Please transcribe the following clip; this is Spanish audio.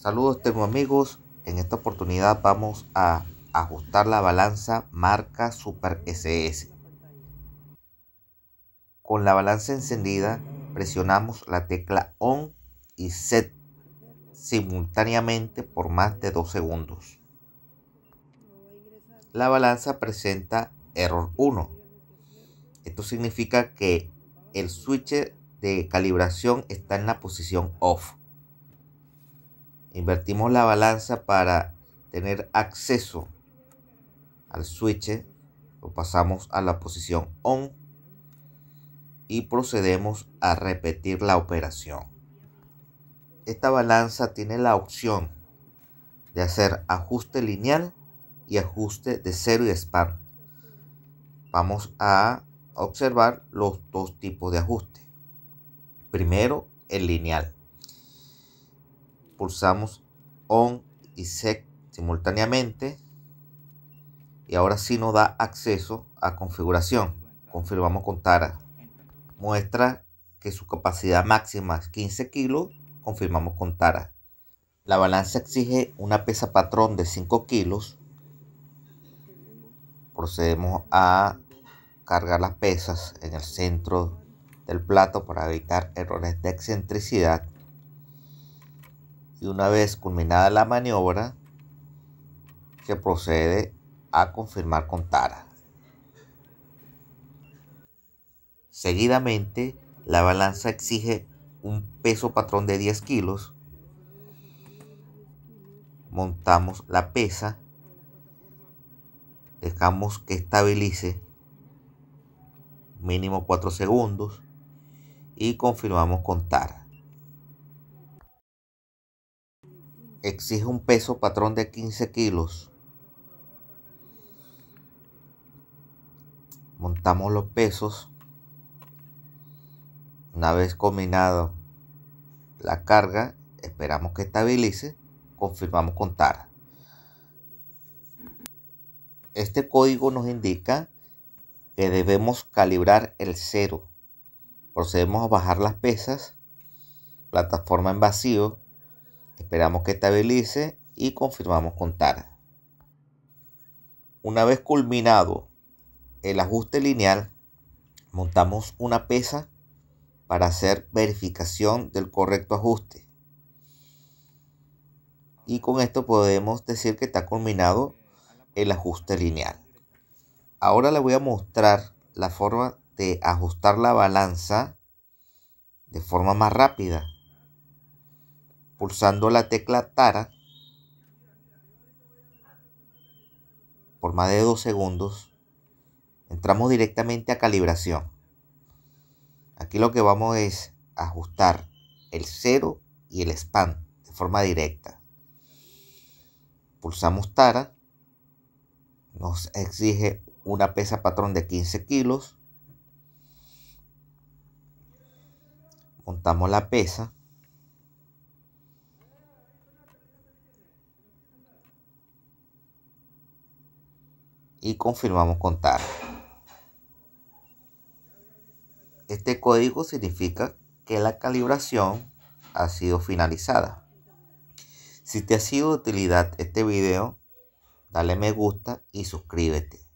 Saludos tengo amigos, en esta oportunidad vamos a ajustar la balanza marca Super SS. Con la balanza encendida presionamos la tecla ON y SET simultáneamente por más de 2 segundos. La balanza presenta error 1. Esto significa que el switch de calibración está en la posición OFF. Invertimos la balanza para tener acceso al switch. Lo pasamos a la posición on. Y procedemos a repetir la operación. Esta balanza tiene la opción de hacer ajuste lineal y ajuste de cero y span. Vamos a observar los dos tipos de ajuste. Primero, el lineal pulsamos on y sec simultáneamente y ahora sí nos da acceso a configuración. Confirmamos con Tara. Muestra que su capacidad máxima es 15 kilos. Confirmamos con Tara. La balanza exige una pesa patrón de 5 kilos. Procedemos a cargar las pesas en el centro del plato para evitar errores de excentricidad y una vez culminada la maniobra, se procede a confirmar con tara. Seguidamente, la balanza exige un peso patrón de 10 kilos. Montamos la pesa. Dejamos que estabilice mínimo 4 segundos y confirmamos con tara. exige un peso patrón de 15 kilos. Montamos los pesos. Una vez combinado la carga, esperamos que estabilice, confirmamos contar. Este código nos indica que debemos calibrar el cero. Procedemos a bajar las pesas, plataforma en vacío, Esperamos que estabilice y confirmamos con TARA. Una vez culminado el ajuste lineal, montamos una pesa para hacer verificación del correcto ajuste. Y con esto podemos decir que está culminado el ajuste lineal. Ahora le voy a mostrar la forma de ajustar la balanza de forma más rápida pulsando la tecla Tara por más de 2 segundos, entramos directamente a calibración. Aquí lo que vamos es ajustar el cero y el span de forma directa. Pulsamos Tara, nos exige una pesa patrón de 15 kilos. Montamos la pesa. y confirmamos contar. Este código significa que la calibración ha sido finalizada. Si te ha sido de utilidad este video, dale me gusta y suscríbete.